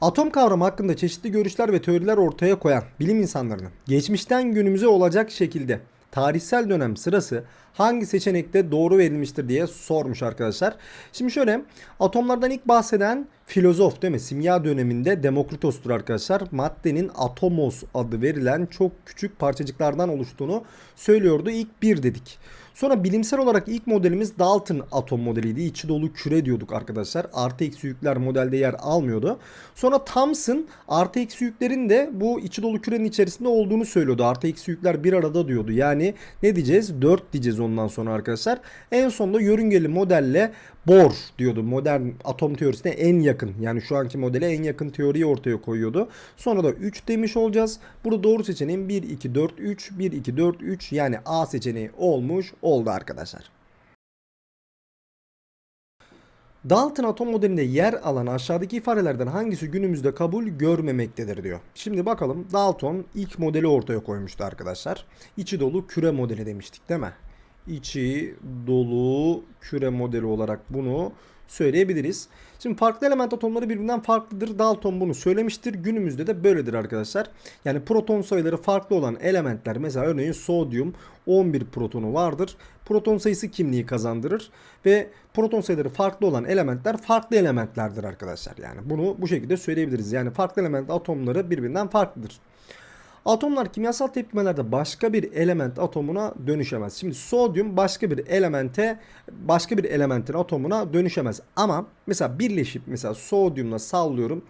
Atom kavramı hakkında çeşitli görüşler ve teoriler ortaya koyan bilim insanlarının geçmişten günümüze olacak şekilde tarihsel dönem sırası hangi seçenekte doğru verilmiştir diye sormuş arkadaşlar. Şimdi şöyle atomlardan ilk bahseden filozof değil mi? Simya döneminde Demokritos'tur arkadaşlar. Maddenin atomos adı verilen çok küçük parçacıklardan oluştuğunu söylüyordu. İlk bir dedik. Sonra bilimsel olarak ilk modelimiz Dalton atom modeliydi. İçi dolu küre diyorduk arkadaşlar. Artı eksi yükler modelde yer almıyordu. Sonra Thomson artı eksi yüklerin de bu içi dolu kürenin içerisinde olduğunu söylüyordu. Artı eksi yükler bir arada diyordu. Yani ne diyeceğiz? 4 diyeceğiz ondan sonra arkadaşlar. En sonunda yörüngeli modelle Bohr diyordu. Modern atom teorisine en yakın yani şu anki modele en yakın teoriyi ortaya koyuyordu. Sonra da 3 demiş olacağız. Burada doğru seçeneğin 1, 2, 4, 3, 1, 2, 4, 3 yani A seçeneği olmuş oldu arkadaşlar. Dalton atom modelinde yer alan aşağıdaki ifadelerden hangisi günümüzde kabul görmemektedir diyor. Şimdi bakalım Dalton ilk modeli ortaya koymuştu arkadaşlar. İçi dolu küre modeli demiştik değil mi? içi dolu küre modeli olarak bunu söyleyebiliriz. Şimdi farklı element atomları birbirinden farklıdır. Dalton bunu söylemiştir. Günümüzde de böyledir arkadaşlar. Yani proton sayıları farklı olan elementler mesela örneğin sodyum 11 protonu vardır. Proton sayısı kimliği kazandırır ve proton sayıları farklı olan elementler farklı elementlerdir arkadaşlar. Yani bunu bu şekilde söyleyebiliriz. Yani farklı element atomları birbirinden farklıdır. Atomlar kimyasal tepkimelerde başka bir element atomuna dönüşemez. Şimdi sodyum başka bir elemente başka bir elementin atomuna dönüşemez. Ama mesela birleşip mesela sodyumla sallıyorum.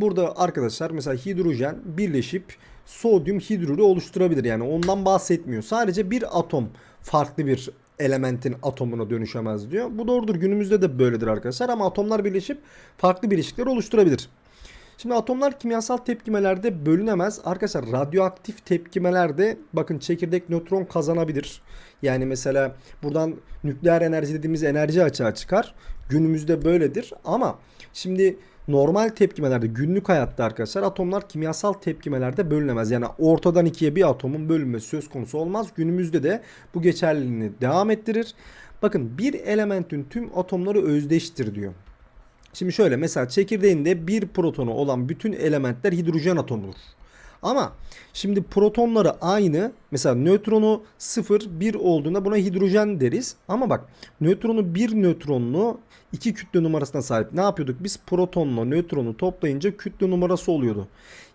Burada arkadaşlar mesela hidrojen birleşip sodyum hidrürü oluşturabilir. Yani ondan bahsetmiyor. Sadece bir atom farklı bir elementin atomuna dönüşemez diyor. Bu doğrudur. Günümüzde de böyledir arkadaşlar ama atomlar birleşip farklı bileşikler oluşturabilir. Şimdi atomlar kimyasal tepkimelerde bölünemez. Arkadaşlar radyoaktif tepkimelerde bakın çekirdek nötron kazanabilir. Yani mesela buradan nükleer enerji dediğimiz enerji açığa çıkar. Günümüzde böyledir ama şimdi normal tepkimelerde günlük hayatta arkadaşlar atomlar kimyasal tepkimelerde bölünemez. Yani ortadan ikiye bir atomun bölünmesi söz konusu olmaz. Günümüzde de bu geçerliliğini devam ettirir. Bakın bir elementin tüm atomları özdeştir diyor. Şimdi şöyle mesela çekirdeğinde bir protonu olan bütün elementler hidrojen atomudur. Ama şimdi protonları aynı. Mesela nötronu 0, 1 olduğunda buna hidrojen deriz. Ama bak nötronu 1 nötronlu iki kütle numarasına sahip. Ne yapıyorduk? Biz protonla nötronu toplayınca kütle numarası oluyordu.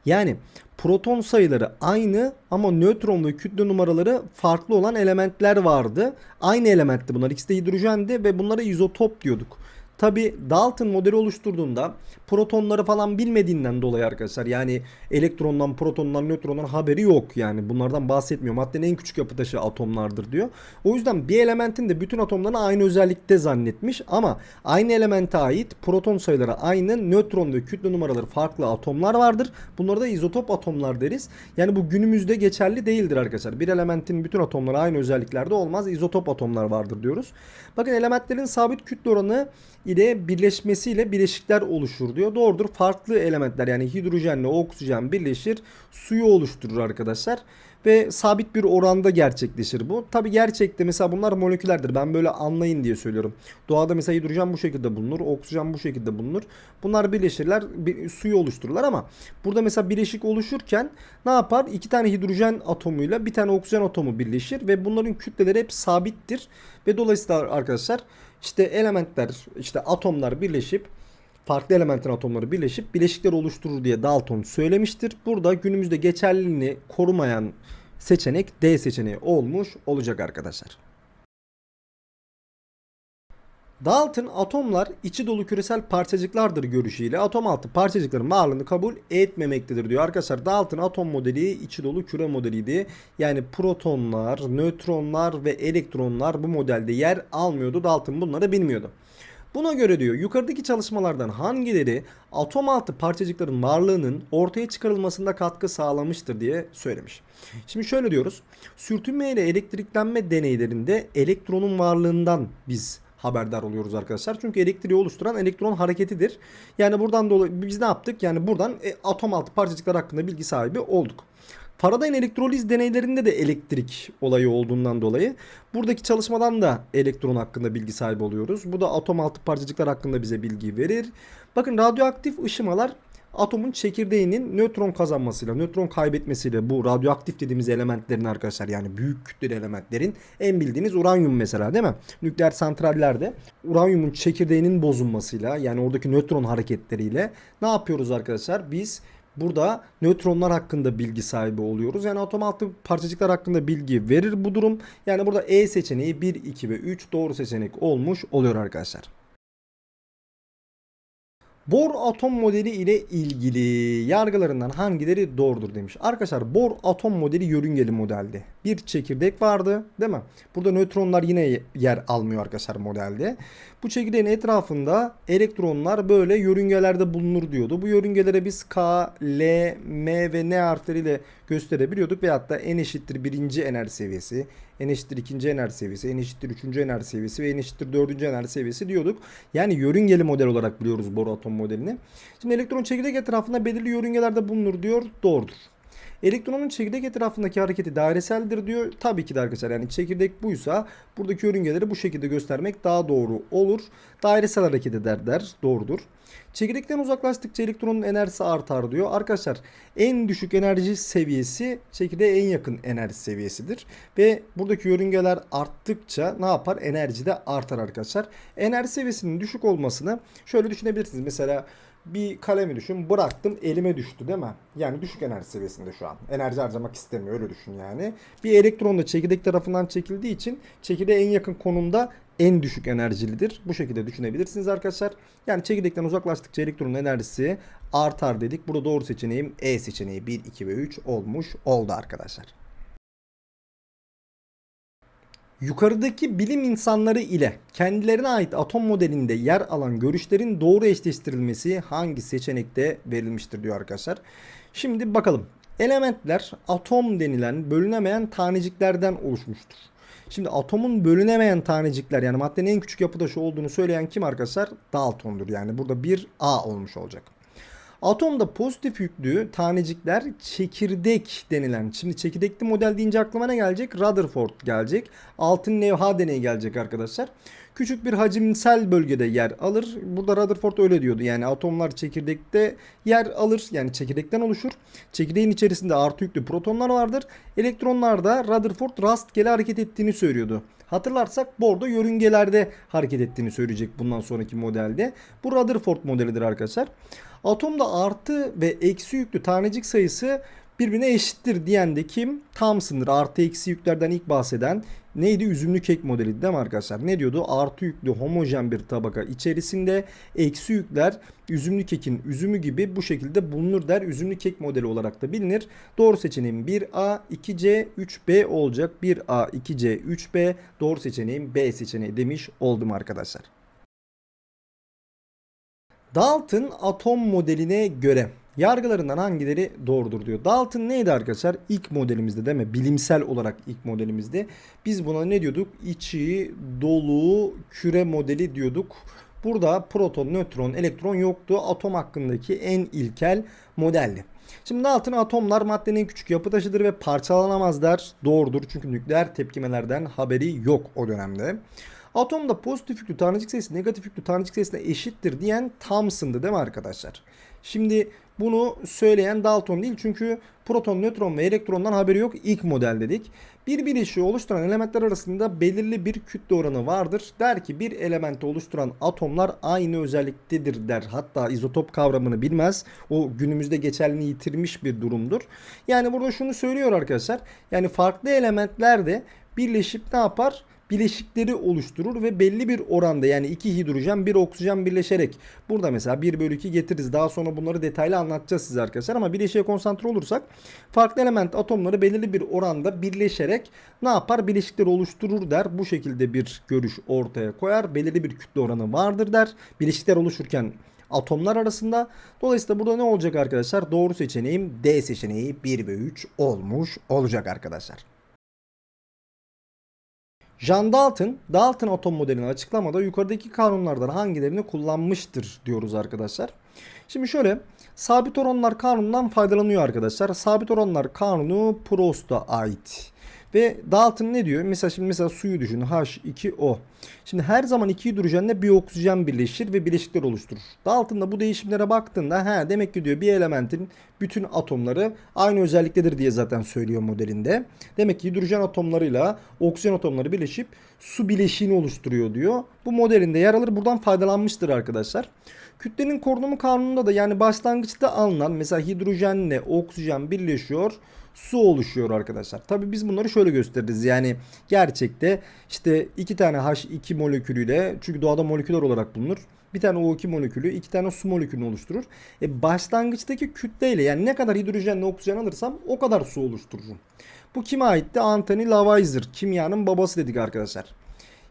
Yani proton sayıları aynı ama nötron ve kütle numaraları farklı olan elementler vardı. Aynı elementti bunlar. İkisi de hidrojendi ve bunlara izotop diyorduk. Tabi Dalton modeli oluşturduğunda protonları falan bilmediğinden dolayı arkadaşlar yani elektrondan, protondan, nötrondan haberi yok. Yani bunlardan bahsetmiyor. Maddenin en küçük yapı taşı atomlardır diyor. O yüzden bir elementin de bütün atomlarını aynı özellikte zannetmiş ama aynı elemente ait proton sayıları aynı, nötron ve kütle numaraları farklı atomlar vardır. Bunlara da izotop atomlar deriz. Yani bu günümüzde geçerli değildir arkadaşlar. Bir elementin bütün atomları aynı özelliklerde olmaz. İzotop atomlar vardır diyoruz. Bakın elementlerin sabit kütle oranı ile birleşmesiyle bileşikler oluşur diyor. Doğrudur. Farklı elementler yani hidrojenle oksijen birleşir suyu oluşturur arkadaşlar. Ve sabit bir oranda gerçekleşir bu. Tabi gerçekte mesela bunlar moleküllerdir Ben böyle anlayın diye söylüyorum. Doğada mesela hidrojen bu şekilde bulunur. Oksijen bu şekilde bulunur. Bunlar birleşirler. Bir, suyu oluştururlar ama burada mesela bileşik oluşurken ne yapar? İki tane hidrojen atomuyla bir tane oksijen atomu birleşir ve bunların kütleleri hep sabittir. Ve dolayısıyla arkadaşlar işte elementler işte atomlar birleşip farklı elementin atomları birleşip bileşikler oluşturur diye Dalton söylemiştir. Burada günümüzde geçerliliğini korumayan seçenek D seçeneği olmuş olacak arkadaşlar. Dalton atomlar içi dolu küresel parçacıklardır görüşüyle atom altı parçacıkların varlığını kabul etmemektedir diyor. Arkadaşlar Dalton atom modeli içi dolu küre modeliydi. Yani protonlar, nötronlar ve elektronlar bu modelde yer almıyordu. Dalton bunları bilmiyordu. Buna göre diyor yukarıdaki çalışmalardan hangileri atom altı parçacıkların varlığının ortaya çıkarılmasında katkı sağlamıştır diye söylemiş. Şimdi şöyle diyoruz. Sürtünme ile elektriklenme deneylerinde elektronun varlığından biz haberdar oluyoruz arkadaşlar. Çünkü elektriği oluşturan elektron hareketidir. Yani buradan dolayı biz ne yaptık? Yani buradan e, atom altı parçacıklar hakkında bilgi sahibi olduk. Faraday'ın elektroliz deneylerinde de elektrik olayı olduğundan dolayı buradaki çalışmadan da elektron hakkında bilgi sahibi oluyoruz. Bu da atom altı parçacıklar hakkında bize bilgi verir. Bakın radyoaktif ışımalar atomun çekirdeğinin nötron kazanmasıyla, nötron kaybetmesiyle bu radyoaktif dediğimiz elementlerin arkadaşlar yani büyük kütleli elementlerin en bildiğiniz uranyum mesela değil mi? Nükleer santrallerde uranyumun çekirdeğinin bozulmasıyla yani oradaki nötron hareketleriyle ne yapıyoruz arkadaşlar? Biz Burada nötronlar hakkında bilgi sahibi oluyoruz. Yani atom altı parçacıklar hakkında bilgi verir bu durum. Yani burada E seçeneği 1, 2 ve 3 doğru seçenek olmuş oluyor arkadaşlar. Bor atom modeli ile ilgili yargılarından hangileri doğrudur demiş. Arkadaşlar Bor atom modeli yörüngeli modeldi. Bir çekirdek vardı değil mi? Burada nötronlar yine yer almıyor arkadaşlar modelde. Bu çekirdeğin etrafında elektronlar böyle yörüngelerde bulunur diyordu. Bu yörüngelere biz K, L, M ve N harfleriyle gösterebiliyorduk. Ve hatta N eşittir birinci enerji seviyesi, N eşittir ikinci enerji seviyesi, N eşittir üçüncü enerji seviyesi ve N eşittir dördüncü enerji seviyesi diyorduk. Yani yörüngeli model olarak biliyoruz bor atom modelini. Şimdi elektron çekirdek etrafında belirli yörüngelerde bulunur diyor. Doğrudur. Elektronun çekirdek etrafındaki hareketi daireseldir diyor. Tabii ki de arkadaşlar yani çekirdek buysa buradaki yörüngeleri bu şekilde göstermek daha doğru olur. Dairesel hareket eder der. Doğrudur. Çekirdekten uzaklaştıkça elektronun enerjisi artar diyor. Arkadaşlar en düşük enerji seviyesi çekirdeğe en yakın enerji seviyesidir. Ve buradaki yörüngeler arttıkça ne yapar? Enerji de artar arkadaşlar. Enerji seviyesinin düşük olmasını şöyle düşünebilirsiniz. Mesela bir kalemi düşün bıraktım elime düştü değil mi? Yani düşük enerji seviyesinde şu an. Enerji harcamak istemiyor öyle düşün yani. Bir elektron da çekirdek tarafından çekildiği için çekirdeğe en yakın konumda en düşük enerjilidir. Bu şekilde düşünebilirsiniz arkadaşlar. Yani çekirdekten uzaklaştıkça elektronun enerjisi artar dedik. Burada doğru seçeneğim E seçeneği 1, 2 ve 3 olmuş oldu arkadaşlar yukarıdaki bilim insanları ile kendilerine ait atom modelinde yer alan görüşlerin doğru eşleştirilmesi hangi seçenekte verilmiştir diyor arkadaşlar. Şimdi bakalım. Elementler atom denilen bölünemeyen taneciklerden oluşmuştur. Şimdi atomun bölünemeyen tanecikler yani maddenin en küçük yapı taşı olduğunu söyleyen kim arkadaşlar? Dalton'dur. Yani burada bir a olmuş olacak. Atomda pozitif yüklü tanecikler çekirdek denilen. Şimdi çekirdekli model deyince aklıma ne gelecek? Rutherford gelecek. Altın levha deneyi gelecek arkadaşlar. Küçük bir hacimsel bölgede yer alır. Burada Rutherford öyle diyordu. Yani atomlar çekirdekte yer alır. Yani çekirdekten oluşur. Çekirdeğin içerisinde artı yüklü protonlar vardır. Elektronlar da Rutherford rastgele hareket ettiğini söylüyordu. Hatırlarsak bordo yörüngelerde hareket ettiğini söyleyecek bundan sonraki modelde. Bu Rutherford modelidir arkadaşlar. Atomda artı ve eksi yüklü tanecik sayısı birbirine eşittir diyen de kim? Thomson'dır. Artı eksi yüklerden ilk bahseden neydi? Üzümlü kek modeli değil mi arkadaşlar? Ne diyordu? Artı yüklü homojen bir tabaka içerisinde eksi yükler üzümlü kekin üzümü gibi bu şekilde bulunur der. Üzümlü kek modeli olarak da bilinir. Doğru seçeneğim 1A, 2C, 3B olacak. 1A, 2C, 3B. Doğru seçeneğim B seçeneği demiş oldum arkadaşlar. Dalton atom modeline göre Yargılarından hangileri doğrudur diyor. Dalton neydi arkadaşlar? İlk modelimizde değil mi? Bilimsel olarak ilk modelimizde. Biz buna ne diyorduk? İçi dolu küre modeli diyorduk. Burada proton, nötron, elektron yoktu. Atom hakkındaki en ilkel modeldi. Şimdi altına atomlar maddenin küçük yapı taşıdır ve parçalanamazlar. Doğrudur çünkü nükleer tepkimelerden haberi yok o dönemde. Atomda pozitif yüklü tanecik sayısı negatif yüklü tanecik sayısına eşittir diyen Thomson'dı değil mi arkadaşlar? Şimdi bunu söyleyen Dalton değil çünkü proton, nötron ve elektrondan haberi yok ilk model dedik. Bir bileşiği oluşturan elementler arasında belirli bir kütle oranı vardır. Der ki bir elementi oluşturan atomlar aynı özelliktedir der. Hatta izotop kavramını bilmez. O günümüzde geçerliliğini yitirmiş bir durumdur. Yani burada şunu söylüyor arkadaşlar. Yani farklı elementler de birleşip ne yapar? bileşikleri oluşturur ve belli bir oranda yani iki hidrojen bir oksijen birleşerek burada mesela 1 bölü 2 getiririz. Daha sonra bunları detaylı anlatacağız size arkadaşlar ama bileşiğe konsantre olursak farklı element atomları belirli bir oranda birleşerek ne yapar? Bileşikleri oluşturur der. Bu şekilde bir görüş ortaya koyar. Belirli bir kütle oranı vardır der. Bileşikler oluşurken atomlar arasında. Dolayısıyla burada ne olacak arkadaşlar? Doğru seçeneğim D seçeneği 1 ve 3 olmuş olacak arkadaşlar. John Dalton, Dalton atom modelini açıklamada yukarıdaki kanunlardan hangilerini kullanmıştır diyoruz arkadaşlar. Şimdi şöyle sabit oranlar kanunundan faydalanıyor arkadaşlar. Sabit oranlar kanunu Prosta ait. Ve Dalton ne diyor? Mesela şimdi mesela suyu düşün H2O. Şimdi her zaman iki hidrojenle bir oksijen birleşir ve bileşikler oluşturur. Dalton da bu değişimlere baktığında ha demek ki diyor bir elementin bütün atomları aynı özelliktedir diye zaten söylüyor modelinde. Demek ki hidrojen atomlarıyla oksijen atomları birleşip su bileşiğini oluşturuyor diyor. Bu modelinde yer alır. Buradan faydalanmıştır arkadaşlar. Kütlenin korunumu kanununda da yani başlangıçta alınan mesela hidrojenle oksijen birleşiyor su oluşuyor arkadaşlar. Tabi biz bunları şöyle gösteririz yani gerçekte işte iki tane H2 molekülüyle çünkü doğada moleküler olarak bulunur. Bir tane O2 molekülü, iki tane su molekülünü oluşturur. E başlangıçtaki kütleyle yani ne kadar hidrojenle oksijen alırsam o kadar su oluştururum. Bu kime aitti? Anthony Lavoisier, kimyanın babası dedik arkadaşlar.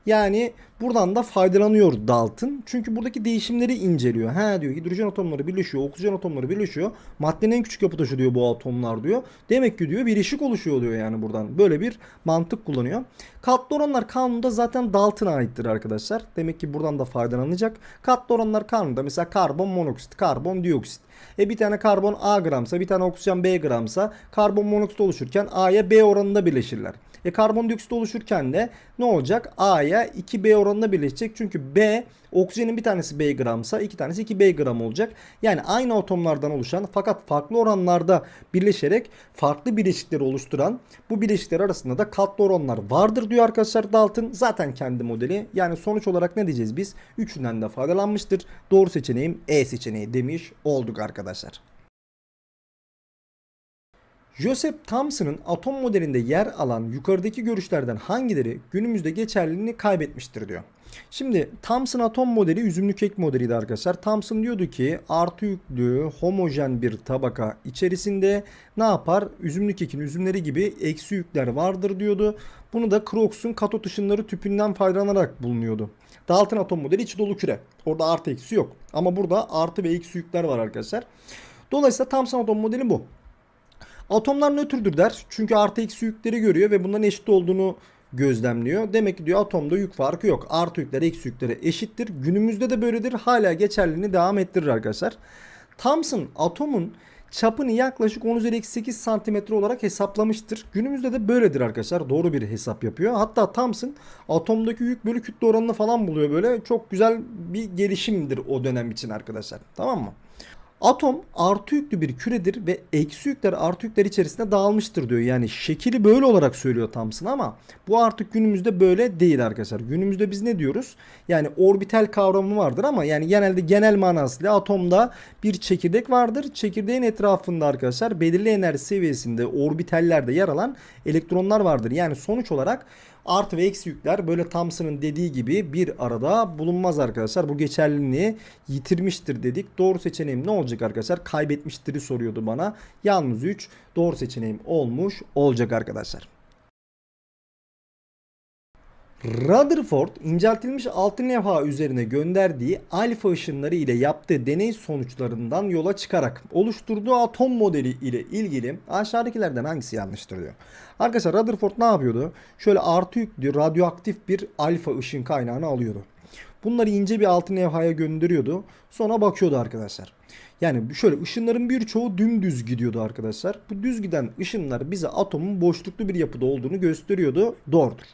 Yani Buradan da faydalanıyor Dalton. Çünkü buradaki değişimleri inceliyor. ha diyor hidrojen atomları birleşiyor, oksijen atomları birleşiyor. Maddenin en küçük yapı taşı diyor bu atomlar diyor. Demek ki diyor bir ışık oluşuyor diyor yani buradan. Böyle bir mantık kullanıyor. Katlı oranlar kanunu da zaten Dalton'a aittir arkadaşlar. Demek ki buradan da faydalanacak. Katlı oranlar kanunda mesela karbon monoksit, karbon dioksit. E bir tane karbon A gramsa bir tane oksijen B gramsa karbon monoksit oluşurken A'ya B oranında birleşirler. E karbon dioksit oluşurken de ne olacak? A'ya 2B oranında oranına birleşecek. Çünkü B oksijenin bir tanesi B gramsa iki tanesi 2 B gram olacak. Yani aynı atomlardan oluşan fakat farklı oranlarda birleşerek farklı bileşikleri oluşturan bu bileşikler arasında da katlı oranlar vardır diyor arkadaşlar Dalton. Zaten kendi modeli. Yani sonuç olarak ne diyeceğiz biz? Üçünden de faydalanmıştır. Doğru seçeneğim E seçeneği demiş olduk arkadaşlar. Joseph Thomson'ın atom modelinde yer alan yukarıdaki görüşlerden hangileri günümüzde geçerliliğini kaybetmiştir diyor. Şimdi Thomson atom modeli üzümlü kek modeliydi arkadaşlar. Thomson diyordu ki artı yüklü homojen bir tabaka içerisinde ne yapar? Üzümlü kekin üzümleri gibi eksi yükler vardır diyordu. Bunu da Crookes'un katot ışınları tüpünden faydalanarak bulunuyordu. Dalton atom modeli içi dolu küre. Orada artı eksi yok. Ama burada artı ve eksi yükler var arkadaşlar. Dolayısıyla Thomson atom modeli bu. Atomlar nötrdür der. Çünkü artı eksi yükleri görüyor ve bunların eşit olduğunu gözlemliyor. Demek ki diyor atomda yük farkı yok. Artı yükler eksi yüklere eşittir. Günümüzde de böyledir. Hala geçerliliğini devam ettirir arkadaşlar. Thomson atomun çapını yaklaşık 10 üzeri 8 santimetre olarak hesaplamıştır. Günümüzde de böyledir arkadaşlar. Doğru bir hesap yapıyor. Hatta Thomson atomdaki yük bölü kütle oranını falan buluyor böyle. Çok güzel bir gelişimdir o dönem için arkadaşlar. Tamam mı? Atom artı yüklü bir küredir ve eksi yükler artı yükler içerisinde dağılmıştır diyor. Yani şekili böyle olarak söylüyor Thomson ama bu artık günümüzde böyle değil arkadaşlar. Günümüzde biz ne diyoruz? Yani orbital kavramı vardır ama yani genelde genel manasıyla atomda bir çekirdek vardır. Çekirdeğin etrafında arkadaşlar belirli enerji seviyesinde orbitallerde yer alan elektronlar vardır. Yani sonuç olarak Art ve eksi yükler böyle Thompson'ın dediği gibi bir arada bulunmaz arkadaşlar. Bu geçerliliğini yitirmiştir dedik. Doğru seçeneğim ne olacak arkadaşlar? Kaybetmiştir'i soruyordu bana. Yalnız 3 doğru seçeneğim olmuş olacak arkadaşlar. Rutherford inceltilmiş altın levha üzerine gönderdiği alfa ışınları ile yaptığı deney sonuçlarından yola çıkarak oluşturduğu atom modeli ile ilgili aşağıdakilerden hangisi yanlıştır diyor. Arkadaşlar Rutherford ne yapıyordu? Şöyle artı yüklü radyoaktif bir alfa ışın kaynağını alıyordu. Bunları ince bir altın levhaya gönderiyordu. Sonra bakıyordu arkadaşlar. Yani şöyle ışınların birçoğu dümdüz gidiyordu arkadaşlar. Bu düz giden ışınlar bize atomun boşluklu bir yapıda olduğunu gösteriyordu. Doğrudur.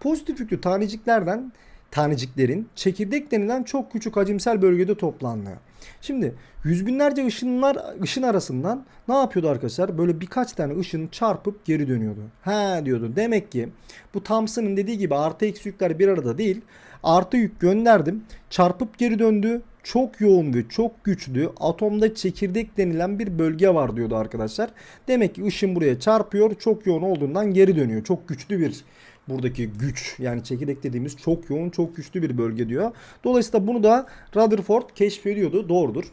Pozitif yüklü taneciklerden taneciklerin çekirdek denilen çok küçük hacimsel bölgede toplandığı. Şimdi yüz binlerce ışınlar ışın arasından ne yapıyordu arkadaşlar? Böyle birkaç tane ışın çarpıp geri dönüyordu. He diyordu. Demek ki bu Thompson'ın dediği gibi artı eksi yükler bir arada değil. Artı yük gönderdim. Çarpıp geri döndü. Çok yoğun ve çok güçlü atomda çekirdek denilen bir bölge var diyordu arkadaşlar. Demek ki ışın buraya çarpıyor. Çok yoğun olduğundan geri dönüyor. Çok güçlü bir buradaki güç yani çekirdek dediğimiz çok yoğun çok güçlü bir bölge diyor. Dolayısıyla bunu da Rutherford keşfediyordu doğrudur.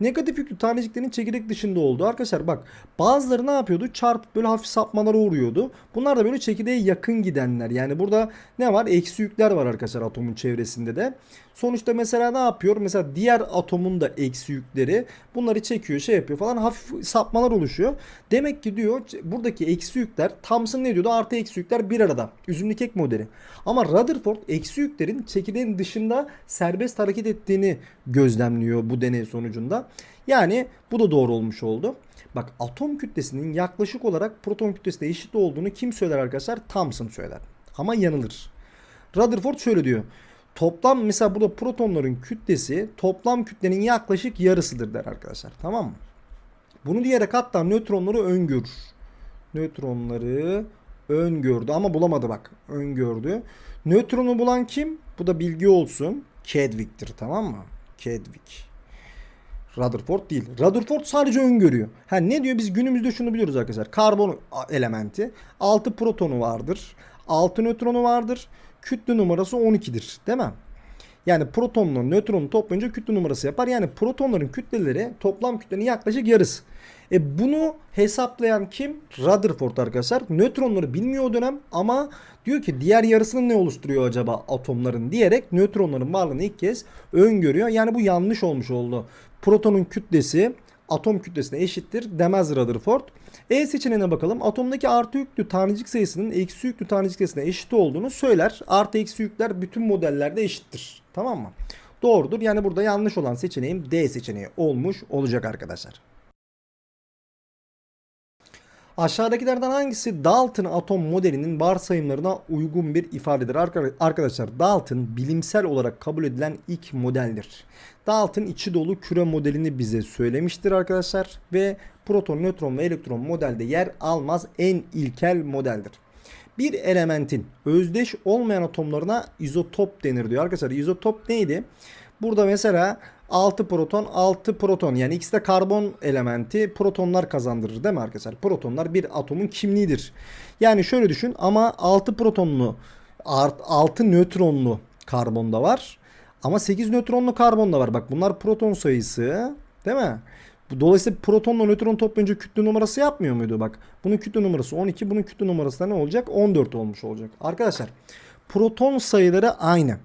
Negatif yüklü taneciklerin çekirdek dışında olduğu Arkadaşlar bak bazıları ne yapıyordu? Çarp böyle hafif sapmalara uğruyordu. Bunlar da böyle çekirdeğe yakın gidenler. Yani burada ne var? Eksi yükler var arkadaşlar atomun çevresinde de. Sonuçta mesela ne yapıyor? Mesela diğer atomun da eksi yükleri bunları çekiyor şey yapıyor falan hafif sapmalar oluşuyor. Demek ki diyor buradaki eksi yükler Thomson ne diyordu? Artı eksi yükler bir arada. Üzümlü kek modeli. Ama Rutherford eksi yüklerin çekirdeğin dışında serbest hareket ettiğini gözlemliyor bu deney sonucu sonucunda. Yani bu da doğru olmuş oldu. Bak atom kütlesinin yaklaşık olarak proton kütlesine eşit olduğunu kim söyler arkadaşlar? Thomson söyler. Ama yanılır. Rutherford şöyle diyor. Toplam mesela burada protonların kütlesi toplam kütlenin yaklaşık yarısıdır der arkadaşlar. Tamam mı? Bunu diyerek hatta nötronları öngörür. Nötronları öngördü ama bulamadı bak. Öngördü. Nötronu bulan kim? Bu da bilgi olsun. Kedwick'tir tamam mı? Kedwick. Rutherford değil. Rutherford sadece öngörüyor. Ha ne diyor? Biz günümüzde şunu biliyoruz arkadaşlar. Karbon elementi 6 protonu vardır. 6 nötronu vardır. Kütle numarası 12'dir. Değil mi? Yani protonla nötronu toplayınca kütle numarası yapar. Yani protonların kütleleri toplam kütlenin yaklaşık yarısı. E bunu hesaplayan kim? Rutherford arkadaşlar. Nötronları bilmiyor o dönem ama diyor ki diğer yarısını ne oluşturuyor acaba atomların diyerek nötronların varlığını ilk kez öngörüyor. Yani bu yanlış olmuş oldu. Protonun kütlesi atom kütlesine eşittir demez Rutherford. E seçeneğine bakalım. Atomdaki artı yüklü tanecik sayısının eksi yüklü tanecik sayısına eşit olduğunu söyler. Artı eksi yükler bütün modellerde eşittir. Tamam mı? Doğrudur. Yani burada yanlış olan seçeneğim D seçeneği olmuş olacak arkadaşlar. Aşağıdakilerden hangisi Dalton atom modelinin varsayımlarına uygun bir ifadedir? Arkadaşlar Dalton bilimsel olarak kabul edilen ilk modeldir. Dalton içi dolu küre modelini bize söylemiştir arkadaşlar ve proton, nötron ve elektron modelde yer almaz en ilkel modeldir. Bir elementin özdeş olmayan atomlarına izotop denir diyor. Arkadaşlar izotop neydi? Burada mesela 6 proton 6 proton yani ikisi de karbon elementi protonlar kazandırır değil mi arkadaşlar? Protonlar bir atomun kimliğidir. Yani şöyle düşün ama 6 protonlu 6 nötronlu karbon da var. Ama 8 nötronlu karbon da var. Bak bunlar proton sayısı değil mi? Dolayısıyla protonla nötron toplayınca kütle numarası yapmıyor muydu? Bak bunun kütle numarası 12 bunun kütle numarası da ne olacak? 14 olmuş olacak. Arkadaşlar proton sayıları aynı.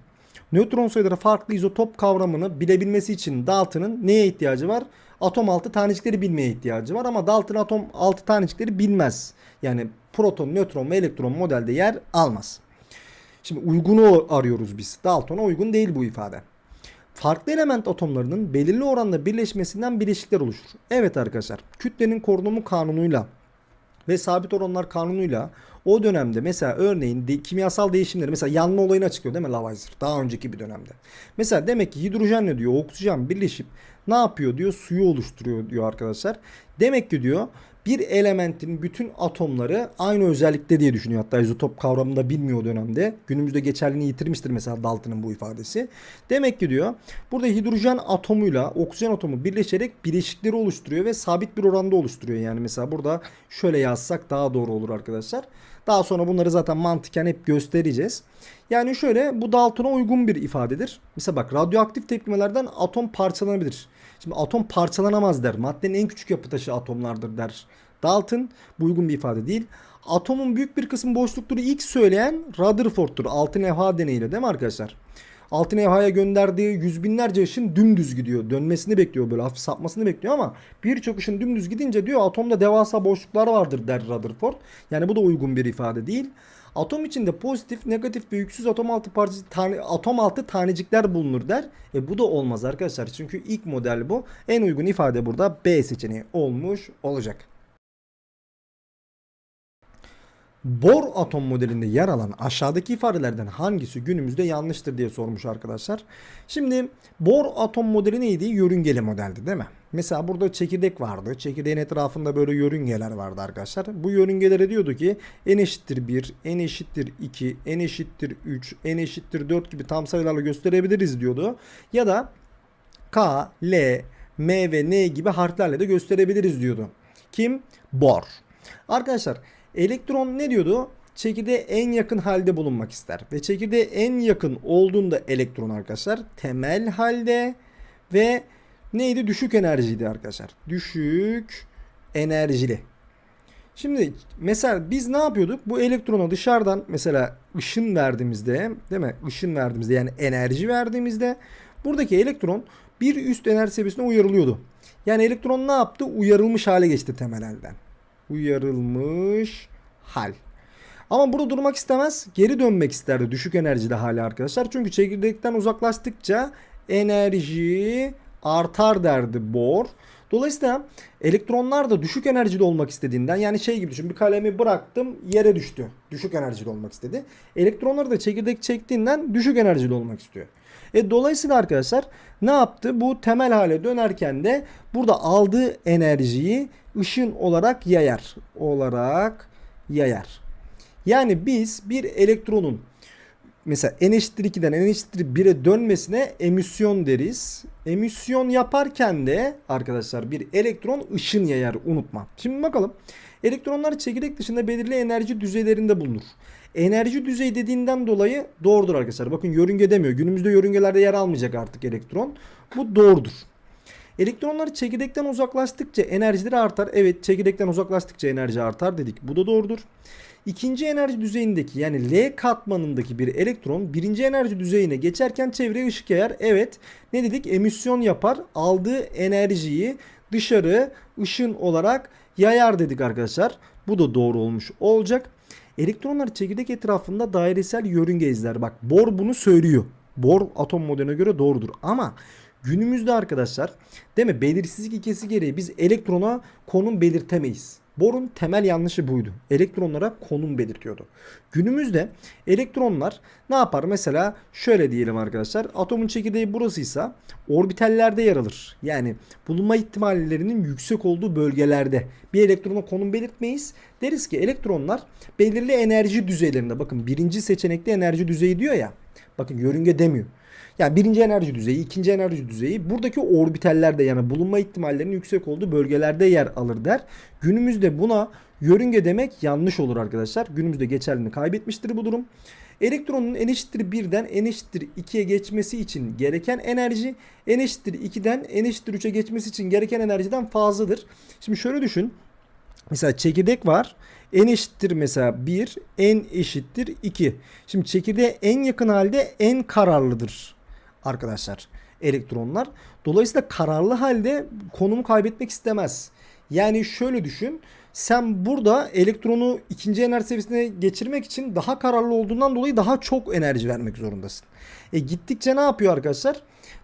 Nötron sayıları farklı izotop kavramını bilebilmesi için Dalton'ın neye ihtiyacı var? Atom altı tanecikleri bilmeye ihtiyacı var ama Dalton atom altı tanecikleri bilmez. Yani proton, nötron ve elektron modelde yer almaz. Şimdi uygunu arıyoruz biz. Dalton'a uygun değil bu ifade. Farklı element atomlarının belirli oranda birleşmesinden bileşikler oluşur. Evet arkadaşlar kütlenin korunumu kanunuyla ve sabit oranlar kanunuyla o dönemde mesela örneğin de, kimyasal değişimleri mesela yanma olayını açıklıyor değil mi Lavoisier daha önceki bir dönemde. Mesela demek ki hidrojenle diyor oksijen birleşip ne yapıyor diyor suyu oluşturuyor diyor arkadaşlar. Demek ki diyor bir elementin bütün atomları aynı özellikte diye düşünüyor. Hatta izotop kavramını da bilmiyor o dönemde. Günümüzde geçerliliğini yitirmiştir mesela Dalton'ın bu ifadesi. Demek ki diyor burada hidrojen atomuyla oksijen atomu birleşerek bileşikleri oluşturuyor ve sabit bir oranda oluşturuyor. Yani mesela burada şöyle yazsak daha doğru olur arkadaşlar. Daha sonra bunları zaten mantıken hep göstereceğiz. Yani şöyle bu Dalton'a uygun bir ifadedir. Mesela bak radyoaktif tepkimelerden atom parçalanabilir. Şimdi atom parçalanamaz der. Maddenin en küçük yapı taşı atomlardır der. Dalton bu uygun bir ifade değil. Atomun büyük bir kısmı boşluktur ilk söyleyen Rutherford'tur. Altın evha deneyiyle değil mi arkadaşlar? Altın evhaya gönderdiği yüz binlerce ışın dümdüz gidiyor. Dönmesini bekliyor böyle hafif sapmasını bekliyor ama birçok ışın dümdüz gidince diyor atomda devasa boşluklar vardır der Rutherford. Yani bu da uygun bir ifade değil. Atom içinde pozitif, negatif ve yüksüz atom altı, parçacı, tane, atom altı tanecikler bulunur der. E, bu da olmaz arkadaşlar. Çünkü ilk model bu. En uygun ifade burada B seçeneği olmuş olacak. Bor atom modelinde yer alan aşağıdaki ifadelerden hangisi günümüzde yanlıştır diye sormuş arkadaşlar. Şimdi Bor atom modeli neydi? Yörüngeli modeldi değil mi? Mesela burada çekirdek vardı. Çekirdeğin etrafında böyle yörüngeler vardı arkadaşlar. Bu yörüngelere diyordu ki en eşittir 1, en eşittir 2, en eşittir 3, en eşittir 4 gibi tam sayılarla gösterebiliriz diyordu. Ya da K, L, M ve N gibi harflerle de gösterebiliriz diyordu. Kim? Bor. Arkadaşlar elektron ne diyordu? çekirdeğe en yakın halde bulunmak ister. Ve çekirdeğe en yakın olduğunda elektron arkadaşlar temel halde ve neydi? Düşük enerjiydi arkadaşlar. Düşük enerjili. Şimdi mesela biz ne yapıyorduk? Bu elektrona dışarıdan mesela ışın verdiğimizde değil mi? Işın verdiğimizde yani enerji verdiğimizde buradaki elektron bir üst enerji seviyesine uyarılıyordu. Yani elektron ne yaptı? Uyarılmış hale geçti temel elden. Uyarılmış hal. Ama burada durmak istemez. Geri dönmek isterdi düşük enerjide hali arkadaşlar. Çünkü çekirdekten uzaklaştıkça enerji artar derdi Bohr. Dolayısıyla elektronlar da düşük enerjide olmak istediğinden yani şey gibi düşün bir kalemi bıraktım yere düştü. Düşük enerjide olmak istedi. Elektronlar da çekirdek çektiğinden düşük enerjide olmak istiyor. E dolayısıyla arkadaşlar ne yaptı? Bu temel hale dönerken de burada aldığı enerjiyi ışın olarak yayar. Olarak yayar. Yani biz bir elektronun mesela n 2'den n 1'e dönmesine emisyon deriz. Emisyon yaparken de arkadaşlar bir elektron ışın yayar unutma. Şimdi bakalım. Elektronlar çekirdek dışında belirli enerji düzeylerinde bulunur. Enerji düzeyi dediğinden dolayı doğrudur arkadaşlar. Bakın yörünge demiyor. Günümüzde yörüngelerde yer almayacak artık elektron. Bu doğrudur. Elektronlar çekirdekten uzaklaştıkça enerjileri artar. Evet çekirdekten uzaklaştıkça enerji artar dedik. Bu da doğrudur. İkinci enerji düzeyindeki yani L katmanındaki bir elektron birinci enerji düzeyine geçerken çevreye ışık yayar. Evet ne dedik emisyon yapar aldığı enerjiyi dışarı ışın olarak yayar dedik arkadaşlar. Bu da doğru olmuş olacak. Elektronlar çekirdek etrafında dairesel yörünge izler. Bak Bohr bunu söylüyor. Bohr atom modeline göre doğrudur. Ama günümüzde arkadaşlar değil mi belirsizlik ikisi gereği biz elektrona konum belirtemeyiz. Bor'un temel yanlışı buydu. Elektronlara konum belirtiyordu. Günümüzde elektronlar ne yapar? Mesela şöyle diyelim arkadaşlar. Atomun çekirdeği burasıysa orbitallerde yer alır. Yani bulunma ihtimallerinin yüksek olduğu bölgelerde bir elektrona konum belirtmeyiz. Deriz ki elektronlar belirli enerji düzeylerinde. Bakın birinci seçenekte enerji düzeyi diyor ya. Bakın yörünge demiyor. Yani birinci enerji düzeyi, ikinci enerji düzeyi buradaki orbitallerde yani bulunma ihtimallerinin yüksek olduğu bölgelerde yer alır der. Günümüzde buna yörünge demek yanlış olur arkadaşlar. Günümüzde geçerliliğini kaybetmiştir bu durum. Elektronun n eşittir 1'den n eşittir 2'ye geçmesi için gereken enerji n eşittir 2'den n eşittir 3'e geçmesi için gereken enerjiden fazladır. Şimdi şöyle düşün. Mesela çekirdek var. N eşittir mesela 1, N eşittir 2. Şimdi çekirdeğe en yakın halde en kararlıdır arkadaşlar elektronlar. Dolayısıyla kararlı halde konumu kaybetmek istemez. Yani şöyle düşün. Sen burada elektronu ikinci enerji seviyesine geçirmek için daha kararlı olduğundan dolayı daha çok enerji vermek zorundasın. E gittikçe ne yapıyor arkadaşlar?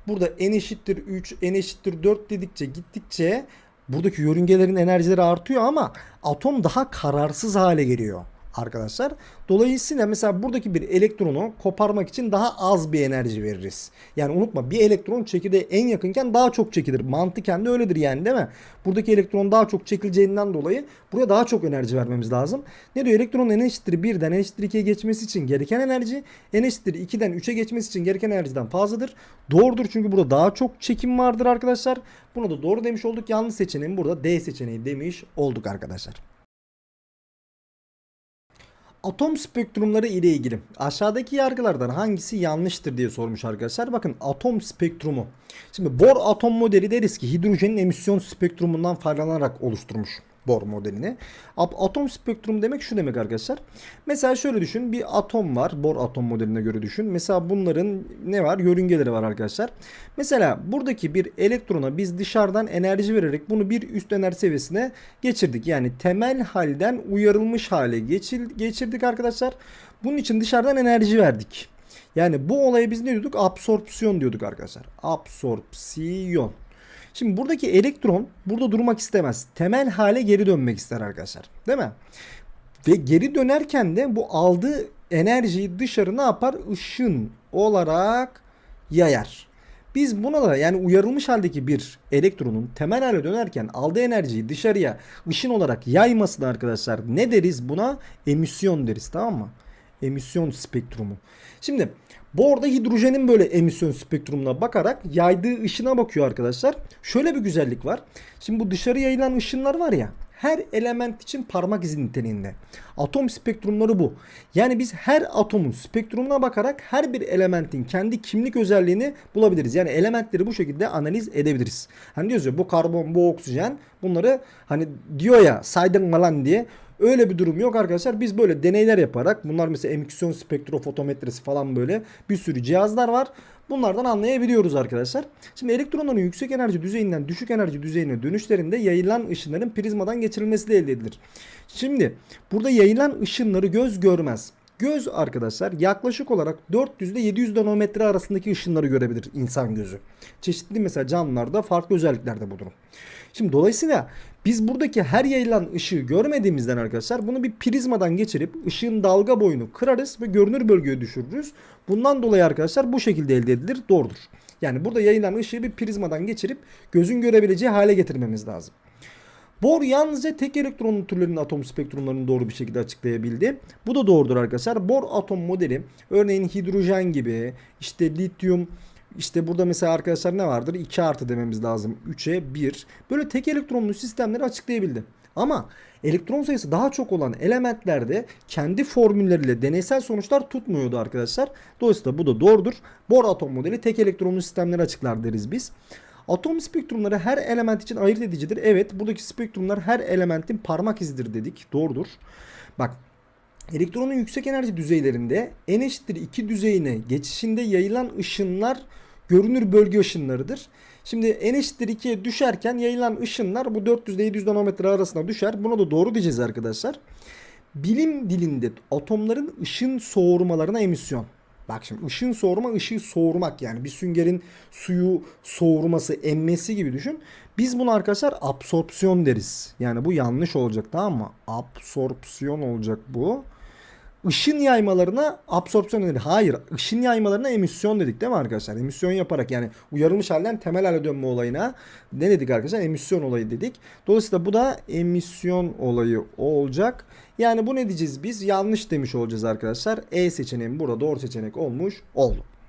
Burada n eşittir 3, n eşittir 4 dedikçe gittikçe buradaki yörüngelerin enerjileri artıyor ama atom daha kararsız hale geliyor arkadaşlar. Dolayısıyla mesela buradaki bir elektronu koparmak için daha az bir enerji veririz. Yani unutma bir elektron çekirdeğe en yakınken daha çok çekilir. Mantıken de öyledir yani değil mi? Buradaki elektron daha çok çekileceğinden dolayı buraya daha çok enerji vermemiz lazım. Ne diyor? Elektronun n eşittir 1'den n eşittir 2'ye geçmesi için gereken enerji n eşittir 2'den 3'e geçmesi için gereken enerjiden fazladır. Doğrudur çünkü burada daha çok çekim vardır arkadaşlar. Bunu da doğru demiş olduk. Yanlış seçeneğim burada D seçeneği demiş olduk arkadaşlar. Atom spektrumları ile ilgili aşağıdaki yargılardan hangisi yanlıştır diye sormuş arkadaşlar. Bakın atom spektrumu. Şimdi bor atom modeli deriz ki hidrojenin emisyon spektrumundan faydalanarak oluşturmuş. Bohr modeline. Atom spektrum demek şu demek arkadaşlar. Mesela şöyle düşün bir atom var. Bohr atom modeline göre düşün. Mesela bunların ne var? Yörüngeleri var arkadaşlar. Mesela buradaki bir elektrona biz dışarıdan enerji vererek bunu bir üst enerji seviyesine geçirdik. Yani temel halden uyarılmış hale geçirdik arkadaşlar. Bunun için dışarıdan enerji verdik. Yani bu olayı biz ne diyorduk? Absorpsiyon diyorduk arkadaşlar. Absorpsiyon. Şimdi buradaki elektron burada durmak istemez. Temel hale geri dönmek ister arkadaşlar. Değil mi? Ve geri dönerken de bu aldığı enerjiyi dışarı ne yapar? Işın olarak yayar. Biz buna da yani uyarılmış haldeki bir elektronun temel hale dönerken aldığı enerjiyi dışarıya ışın olarak yaymasını arkadaşlar ne deriz buna? Emisyon deriz tamam mı? Emisyon spektrumu. Şimdi bu arada hidrojenin böyle emisyon spektrumuna bakarak yaydığı ışına bakıyor arkadaşlar. Şöyle bir güzellik var. Şimdi bu dışarı yayılan ışınlar var ya her element için parmak izi niteliğinde. Atom spektrumları bu. Yani biz her atomun spektrumuna bakarak her bir elementin kendi kimlik özelliğini bulabiliriz. Yani elementleri bu şekilde analiz edebiliriz. Hani diyoruz ya bu karbon, bu oksijen bunları hani diyor ya saydın mı diye. Öyle bir durum yok arkadaşlar. Biz böyle deneyler yaparak bunlar mesela emisyon spektrofotometresi falan böyle bir sürü cihazlar var. Bunlardan anlayabiliyoruz arkadaşlar. Şimdi elektronların yüksek enerji düzeyinden düşük enerji düzeyine dönüşlerinde yayılan ışınların prizmadan geçirilmesiyle elde edilir. Şimdi burada yayılan ışınları göz görmez. Göz arkadaşlar yaklaşık olarak 400 ile 700 nanometre arasındaki ışınları görebilir insan gözü. Çeşitli mesela canlılarda farklı özelliklerde bu durum. Şimdi dolayısıyla biz buradaki her yayılan ışığı görmediğimizden arkadaşlar bunu bir prizmadan geçirip ışığın dalga boyunu kırarız ve görünür bölgeye düşürürüz. Bundan dolayı arkadaşlar bu şekilde elde edilir. Doğrudur. Yani burada yayılan ışığı bir prizmadan geçirip gözün görebileceği hale getirmemiz lazım. Bor yalnızca tek elektron türlerin atom spektrumlarını doğru bir şekilde açıklayabildi. Bu da doğrudur arkadaşlar. Bor atom modeli örneğin hidrojen gibi işte lityum işte burada mesela arkadaşlar ne vardır? 2 artı dememiz lazım. 3'e 1. Böyle tek elektronlu sistemleri açıklayabildim. Ama elektron sayısı daha çok olan elementlerde kendi formülleriyle deneysel sonuçlar tutmuyordu arkadaşlar. Dolayısıyla bu da doğrudur. Bohr atom modeli tek elektronlu sistemleri açıklar deriz biz. Atom spektrumları her element için ayırt edicidir. Evet buradaki spektrumlar her elementin parmak izidir dedik. Doğrudur. Bak Elektronun yüksek enerji düzeylerinde n eşittir 2 düzeyine geçişinde yayılan ışınlar görünür bölge ışınlarıdır. Şimdi n eşittir 2'ye düşerken yayılan ışınlar bu 400 ile 700 nanometre arasında düşer. Buna da doğru diyeceğiz arkadaşlar. Bilim dilinde atomların ışın soğurmalarına emisyon. Bak şimdi ışın soğurma ışığı soğurmak yani bir süngerin suyu soğurması emmesi gibi düşün. Biz bunu arkadaşlar absorpsiyon deriz. Yani bu yanlış olacak tamam mı? Absorpsiyon olacak bu. Işın yaymalarına absorpsiyon dedik. Hayır. ışın yaymalarına emisyon dedik değil mi arkadaşlar? Emisyon yaparak yani uyarılmış halden temel hale dönme olayına ne dedik arkadaşlar? Emisyon olayı dedik. Dolayısıyla bu da emisyon olayı olacak. Yani bu ne diyeceğiz biz? Yanlış demiş olacağız arkadaşlar. E seçeneğim burada doğru seçenek olmuş oldu.